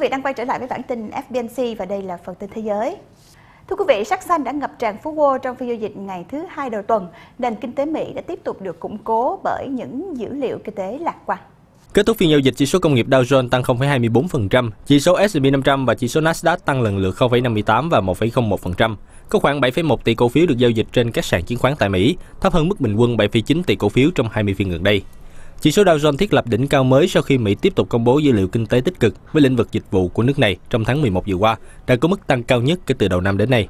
quý vị đang quay trở lại với bản tin FBNC và đây là phần tin thế giới. Thưa quý vị, sắc xanh đã ngập tràn phố Wall trong phiên giao dịch ngày thứ hai đầu tuần. Nền kinh tế Mỹ đã tiếp tục được củng cố bởi những dữ liệu kinh tế lạc quan. Kết thúc phiên giao dịch, chỉ số công nghiệp Dow Jones tăng 0,24%, chỉ số S&P 500 và chỉ số Nasdaq tăng lần lượt 0,58 và 1,01%. Có khoảng 7,1 tỷ cổ phiếu được giao dịch trên các sàn chứng khoán tại Mỹ, thấp hơn mức bình quân 7,9 tỷ cổ phiếu trong 20 phiên gần đây. Chỉ số Dow Jones thiết lập đỉnh cao mới sau khi Mỹ tiếp tục công bố dữ liệu kinh tế tích cực với lĩnh vực dịch vụ của nước này trong tháng 11 vừa qua, đã có mức tăng cao nhất kể từ đầu năm đến nay.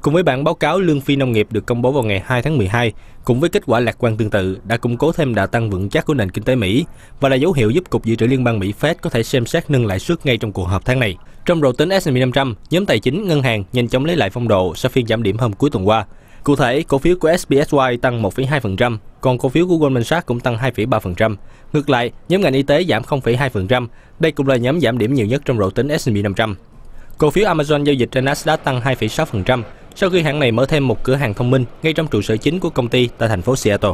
Cùng với bản báo cáo lương phi nông nghiệp được công bố vào ngày 2 tháng 12, cùng với kết quả lạc quan tương tự đã củng cố thêm đà tăng vững chắc của nền kinh tế Mỹ và là dấu hiệu giúp Cục Dự trữ Liên bang Mỹ Fed có thể xem xét nâng lãi suất ngay trong cuộc họp tháng này. Trong rổ tính S&P 500, nhóm tài chính, ngân hàng nhanh chóng lấy lại phong độ sau phiên giảm điểm hôm cuối tuần qua. Cụ thể, cổ phiếu của SBSY tăng 1,2%, còn cổ phiếu của Goldman Sachs cũng tăng 2,3%. Ngược lại, nhóm ngành y tế giảm 0,2%. Đây cũng là nhóm giảm điểm nhiều nhất trong rổ tính S&P 500. Cổ phiếu Amazon giao dịch trên Nasdaq tăng 2,6% sau khi hãng này mở thêm một cửa hàng thông minh ngay trong trụ sở chính của công ty tại thành phố Seattle.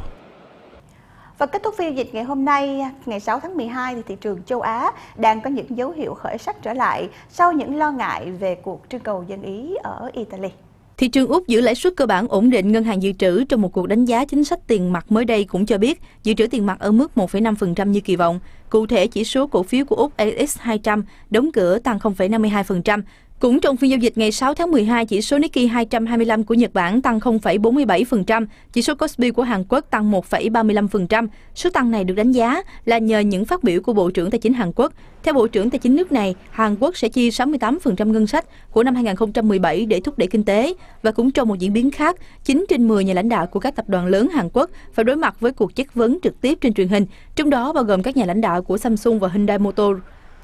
Và kết thúc phiên dịch ngày hôm nay, ngày 6 tháng 12 thì thị trường châu Á đang có những dấu hiệu khởi sắc trở lại sau những lo ngại về cuộc trưng cầu dân ý ở Italy. Thị trường Úc giữ lãi suất cơ bản ổn định ngân hàng dự trữ trong một cuộc đánh giá chính sách tiền mặt mới đây cũng cho biết dự trữ tiền mặt ở mức 1,5% như kỳ vọng. Cụ thể, chỉ số cổ phiếu của Úc AX200 đóng cửa tăng 0,52%, cũng trong phiên giao dịch ngày 6 tháng 12, chỉ số Nikkei 225 của Nhật Bản tăng 0,47%, chỉ số Kospi của Hàn Quốc tăng 1,35%. Số tăng này được đánh giá là nhờ những phát biểu của Bộ trưởng Tài chính Hàn Quốc. Theo Bộ trưởng Tài chính nước này, Hàn Quốc sẽ chi 68% ngân sách của năm 2017 để thúc đẩy kinh tế. Và cũng trong một diễn biến khác, 9 trên 10 nhà lãnh đạo của các tập đoàn lớn Hàn Quốc phải đối mặt với cuộc chất vấn trực tiếp trên truyền hình, trong đó bao gồm các nhà lãnh đạo của Samsung và Hyundai Motor.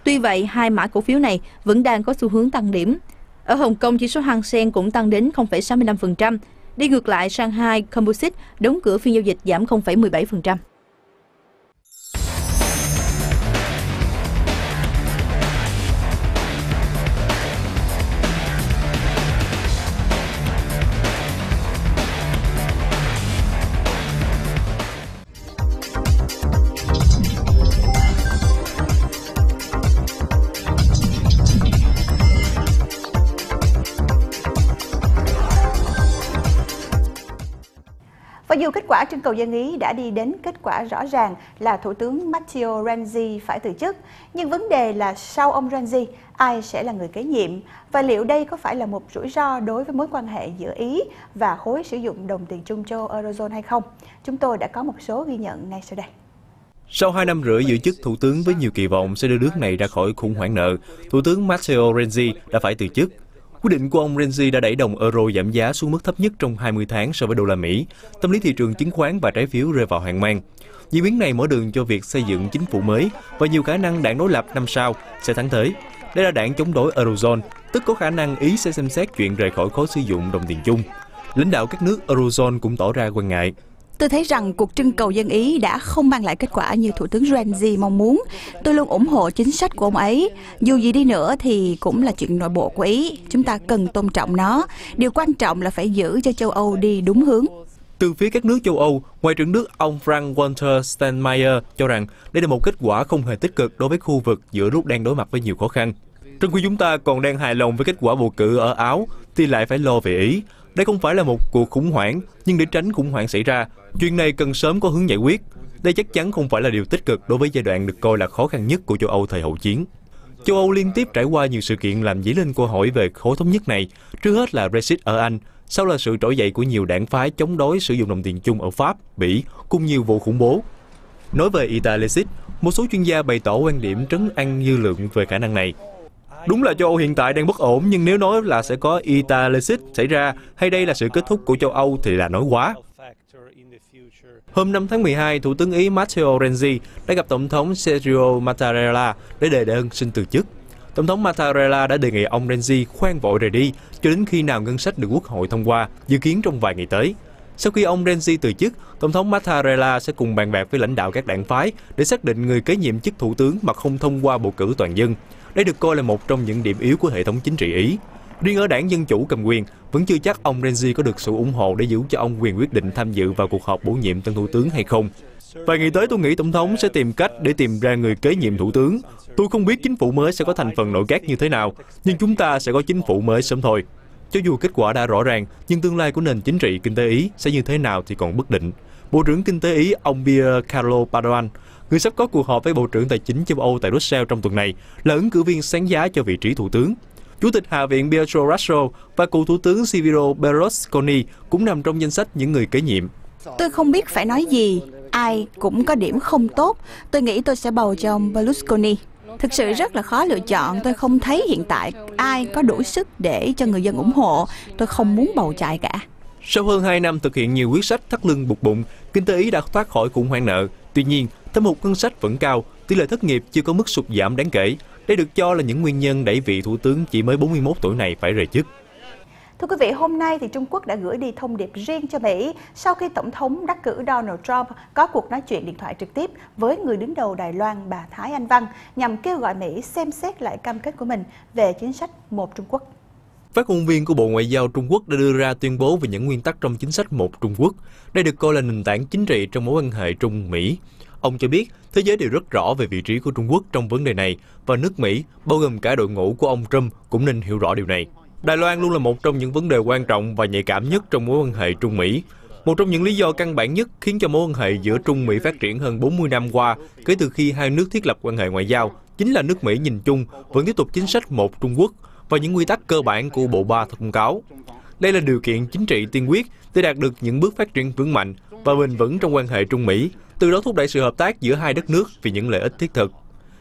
Tuy vậy, hai mã cổ phiếu này vẫn đang có xu hướng tăng điểm. Ở Hồng Kông, chỉ số Hang Seng cũng tăng đến 0,65%. Đi ngược lại, Shanghai Composite đóng cửa phiên giao dịch giảm 0,17%. dù kết quả trưng cầu dân ý đã đi đến kết quả rõ ràng là Thủ tướng Matteo Renzi phải từ chức, nhưng vấn đề là sau ông Renzi, ai sẽ là người kế nhiệm và liệu đây có phải là một rủi ro đối với mối quan hệ giữa Ý và khối sử dụng đồng tiền chung châu Eurozone hay không? Chúng tôi đã có một số ghi nhận ngay sau đây. Sau 2 năm rưỡi giữ chức Thủ tướng với nhiều kỳ vọng sẽ đưa nước này ra khỏi khủng hoảng nợ, Thủ tướng Matteo Renzi đã phải từ chức Quyết định của ông Renzi đã đẩy đồng euro giảm giá xuống mức thấp nhất trong 20 tháng so với đô la Mỹ. Tâm lý thị trường chứng khoán và trái phiếu rơi vào hoang mang. Diễn biến này mở đường cho việc xây dựng chính phủ mới và nhiều khả năng đảng đối lập năm sau sẽ thắng thế. Đây là đảng chống đối Eurozone, tức có khả năng Ý sẽ xem xét chuyện rời khỏi khối sử dụng đồng tiền chung. Lãnh đạo các nước Eurozone cũng tỏ ra quan ngại Tôi thấy rằng cuộc trưng cầu dân Ý đã không mang lại kết quả như Thủ tướng Renzi mong muốn. Tôi luôn ủng hộ chính sách của ông ấy. Dù gì đi nữa thì cũng là chuyện nội bộ của Ý. Chúng ta cần tôn trọng nó. Điều quan trọng là phải giữ cho châu Âu đi đúng hướng. Từ phía các nước châu Âu, Ngoại trưởng nước ông Frank-Walter Steinmeier cho rằng đây là một kết quả không hề tích cực đối với khu vực giữa lúc đang đối mặt với nhiều khó khăn. Trong khi chúng ta còn đang hài lòng với kết quả bầu cử ở Áo, thì lại phải lo về Ý, đây không phải là một cuộc khủng hoảng, nhưng để tránh khủng hoảng xảy ra, chuyện này cần sớm có hướng giải quyết. Đây chắc chắn không phải là điều tích cực đối với giai đoạn được coi là khó khăn nhất của châu Âu thời hậu chiến. Châu Âu liên tiếp trải qua nhiều sự kiện làm dấy lên câu hỏi về khối thống nhất này, trước hết là Brexit ở Anh, sau là sự trỗi dậy của nhiều đảng phái chống đối sử dụng đồng tiền chung ở Pháp, Bỉ, cùng nhiều vụ khủng bố. Nói về Italicid, một số chuyên gia bày tỏ quan điểm trấn an dư luận về khả năng này. Đúng là châu Âu hiện tại đang bất ổn, nhưng nếu nói là sẽ có Italicid xảy ra, hay đây là sự kết thúc của châu Âu thì là nói quá. Hôm 5 tháng 12, Thủ tướng Ý Matteo Renzi đã gặp Tổng thống Sergio Mattarella để đề đơn xin từ chức. Tổng thống Mattarella đã đề nghị ông Renzi khoan vội rời đi cho đến khi nào ngân sách được Quốc hội thông qua, dự kiến trong vài ngày tới. Sau khi ông Renzi từ chức, Tổng thống Mattarella sẽ cùng bàn bạc với lãnh đạo các đảng phái để xác định người kế nhiệm chức thủ tướng mà không thông qua bầu cử toàn dân. Đây được coi là một trong những điểm yếu của hệ thống chính trị Ý. Riêng ở đảng Dân Chủ cầm quyền, vẫn chưa chắc ông Renzi có được sự ủng hộ để giữ cho ông quyền quyết định tham dự vào cuộc họp bổ nhiệm tân thủ tướng hay không. Vài ngày tới tôi nghĩ Tổng thống sẽ tìm cách để tìm ra người kế nhiệm thủ tướng. Tôi không biết chính phủ mới sẽ có thành phần nội các như thế nào, nhưng chúng ta sẽ có chính phủ mới sớm thôi. Cho dù kết quả đã rõ ràng, nhưng tương lai của nền chính trị kinh tế Ý sẽ như thế nào thì còn bất định. Bộ trưởng Kinh tế Ý ông Pier Carlo Padoan, người sắp có cuộc họp với Bộ trưởng Tài chính châu Âu tại Brussels trong tuần này, là ứng cử viên sáng giá cho vị trí thủ tướng. Chủ tịch Hạ viện Pietro Russo và cựu Thủ tướng Silvio Berlusconi cũng nằm trong danh sách những người kế nhiệm. Tôi không biết phải nói gì, ai cũng có điểm không tốt. Tôi nghĩ tôi sẽ bầu cho ông Berlusconi. Thực sự rất là khó lựa chọn, tôi không thấy hiện tại ai có đủ sức để cho người dân ủng hộ, tôi không muốn bầu chạy cả. Sau hơn 2 năm thực hiện nhiều quyết sách thắt lưng buộc bụng, kinh tế Ý đã thoát khỏi khủng hoảng nợ. Tuy nhiên, thâm hụt ngân sách vẫn cao, tỷ lệ thất nghiệp chưa có mức sụt giảm đáng kể. Đây được cho là những nguyên nhân đẩy vị thủ tướng chỉ mới 41 tuổi này phải rời chức. Thưa quý vị, hôm nay thì Trung Quốc đã gửi đi thông điệp riêng cho Mỹ sau khi Tổng thống đắc cử Donald Trump có cuộc nói chuyện điện thoại trực tiếp với người đứng đầu Đài Loan bà Thái Anh Văn nhằm kêu gọi Mỹ xem xét lại cam kết của mình về chính sách một Trung Quốc. Phát ngôn viên của Bộ Ngoại giao Trung Quốc đã đưa ra tuyên bố về những nguyên tắc trong chính sách một Trung Quốc. Đây được coi là nền tảng chính trị trong mối quan hệ Trung-Mỹ. Ông cho biết, thế giới đều rất rõ về vị trí của Trung Quốc trong vấn đề này và nước Mỹ, bao gồm cả đội ngũ của ông Trump, cũng nên hiểu rõ điều này. Đài Loan luôn là một trong những vấn đề quan trọng và nhạy cảm nhất trong mối quan hệ Trung Mỹ. Một trong những lý do căn bản nhất khiến cho mối quan hệ giữa Trung Mỹ phát triển hơn 40 năm qua kể từ khi hai nước thiết lập quan hệ ngoại giao chính là nước Mỹ nhìn chung vẫn tiếp tục chính sách một Trung Quốc và những quy tắc cơ bản của Bộ Ba thông cáo. Đây là điều kiện chính trị tiên quyết để đạt được những bước phát triển vững mạnh và bền vững trong quan hệ Trung Mỹ, từ đó thúc đẩy sự hợp tác giữa hai đất nước vì những lợi ích thiết thực.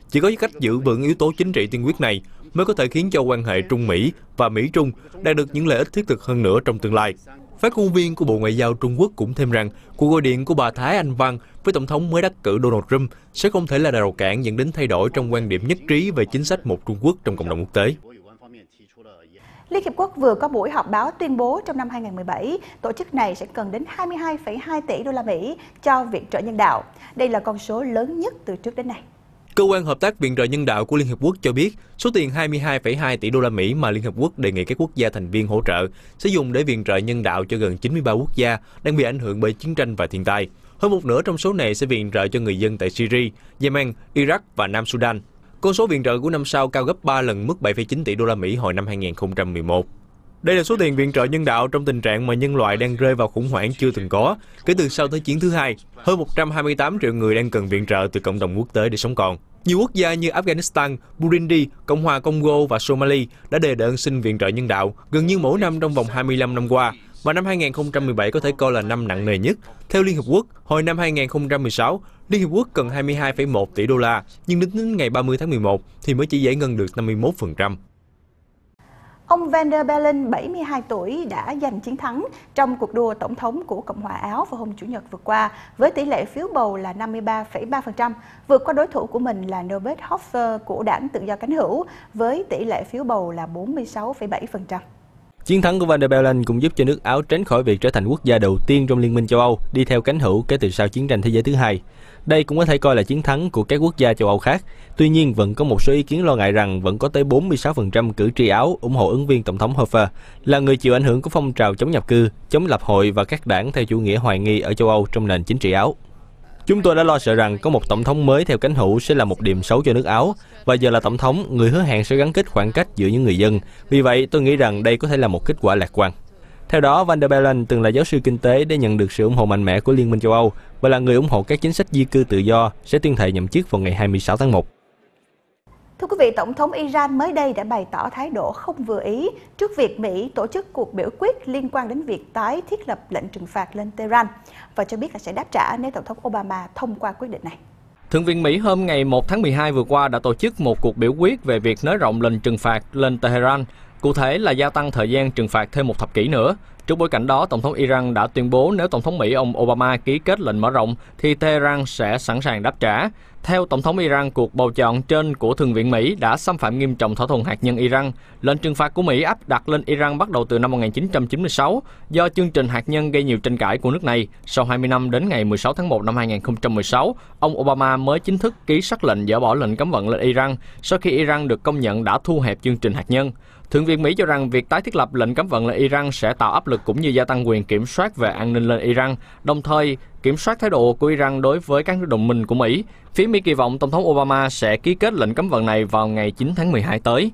Chỉ có cách giữ vững yếu tố chính trị tiên quyết này mới có thể khiến cho quan hệ Trung Mỹ và Mỹ Trung đạt được những lợi ích thiết thực hơn nữa trong tương lai. Phát ngôn viên của Bộ Ngoại giao Trung Quốc cũng thêm rằng cuộc gọi điện của bà Thái Anh Văn với Tổng thống mới đắc cử Donald Trump sẽ không thể là đầu cản dẫn đến thay đổi trong quan điểm nhất trí về chính sách một Trung Quốc trong cộng đồng quốc tế. Liên Hiệp Quốc vừa có buổi họp báo tuyên bố trong năm 2017, tổ chức này sẽ cần đến 22,2 tỷ đô la Mỹ cho viện trợ nhân đạo. Đây là con số lớn nhất từ trước đến nay. Cơ quan hợp tác viện trợ nhân đạo của Liên Hiệp Quốc cho biết, số tiền 22,2 tỷ đô la Mỹ mà Liên Hiệp Quốc đề nghị các quốc gia thành viên hỗ trợ sẽ dùng để viện trợ nhân đạo cho gần 93 quốc gia đang bị ảnh hưởng bởi chiến tranh và thiên tai. Hơn một nửa trong số này sẽ viện trợ cho người dân tại Syria, Yemen, Iraq và Nam Sudan. Con số viện trợ của năm sau cao gấp 3 lần mức 7,9 tỷ đô la Mỹ hồi năm 2011. Đây là số tiền viện trợ nhân đạo trong tình trạng mà nhân loại đang rơi vào khủng hoảng chưa từng có kể từ sau Thế chiến thứ hai. Hơn 128 triệu người đang cần viện trợ từ cộng đồng quốc tế để sống còn. Nhiều quốc gia như Afghanistan, Burundi, Cộng hòa Congo và Somalia đã đề đơn xin viện trợ nhân đạo gần như mỗi năm trong vòng 25 năm qua và năm 2017 có thể coi là năm nặng nề nhất. Theo Liên Hợp Quốc, hồi năm 2016, Liên hợp Quốc cần 22,1 tỷ đô la, nhưng đến, đến ngày 30 tháng 11 thì mới chỉ giải ngân được 51%. Ông van der Bellen, 72 tuổi, đã giành chiến thắng trong cuộc đua tổng thống của Cộng hòa Áo vào hôm Chủ nhật vừa qua với tỷ lệ phiếu bầu là 53,3%, vượt qua đối thủ của mình là Norbert Hofer của đảng Tự do cánh hữu với tỷ lệ phiếu bầu là 46,7%. Chiến thắng của Van der Bellen cũng giúp cho nước Áo tránh khỏi việc trở thành quốc gia đầu tiên trong Liên minh châu Âu đi theo cánh hữu kể từ sau chiến tranh thế giới thứ hai. Đây cũng có thể coi là chiến thắng của các quốc gia châu Âu khác. Tuy nhiên, vẫn có một số ý kiến lo ngại rằng vẫn có tới 46% cử tri Áo ủng hộ ứng viên Tổng thống Hofer, là người chịu ảnh hưởng của phong trào chống nhập cư, chống lập hội và các đảng theo chủ nghĩa hoài nghi ở châu Âu trong nền chính trị Áo. Chúng tôi đã lo sợ rằng có một tổng thống mới theo cánh hữu sẽ là một điểm xấu cho nước Áo, và giờ là tổng thống, người hứa hẹn sẽ gắn kết khoảng cách giữa những người dân. Vì vậy, tôi nghĩ rằng đây có thể là một kết quả lạc quan. Theo đó, Van der Bellen từng là giáo sư kinh tế để nhận được sự ủng hộ mạnh mẽ của Liên minh châu Âu và là người ủng hộ các chính sách di cư tự do sẽ tuyên thệ nhậm chức vào ngày 26 tháng 1. Thưa quý vị, Tổng thống Iran mới đây đã bày tỏ thái độ không vừa ý trước việc Mỹ tổ chức cuộc biểu quyết liên quan đến việc tái thiết lập lệnh trừng phạt lên Tehran và cho biết là sẽ đáp trả nếu Tổng thống Obama thông qua quyết định này. Thượng viện Mỹ hôm ngày 1 tháng 12 vừa qua đã tổ chức một cuộc biểu quyết về việc nới rộng lệnh trừng phạt lên Tehran Cụ thể là gia tăng thời gian trừng phạt thêm một thập kỷ nữa. Trước bối cảnh đó, Tổng thống Iran đã tuyên bố nếu Tổng thống Mỹ ông Obama ký kết lệnh mở rộng thì Tehran sẽ sẵn sàng đáp trả. Theo Tổng thống Iran, cuộc bầu chọn trên của Thượng viện Mỹ đã xâm phạm nghiêm trọng thỏa thuận hạt nhân Iran. Lệnh trừng phạt của Mỹ áp đặt lên Iran bắt đầu từ năm 1996 do chương trình hạt nhân gây nhiều tranh cãi của nước này. Sau 20 năm đến ngày 16 tháng 1 năm 2016, ông Obama mới chính thức ký sắc lệnh dỡ bỏ lệnh cấm vận lên Iran sau khi Iran được công nhận đã thu hẹp chương trình hạt nhân. Thượng viện Mỹ cho rằng việc tái thiết lập lệnh cấm vận lên Iran sẽ tạo áp lực cũng như gia tăng quyền kiểm soát về an ninh lên Iran, đồng thời kiểm soát thái độ của Iran đối với các nước đồng minh của Mỹ. Phía Mỹ kỳ vọng Tổng thống Obama sẽ ký kết lệnh cấm vận này vào ngày 9 tháng 12 tới.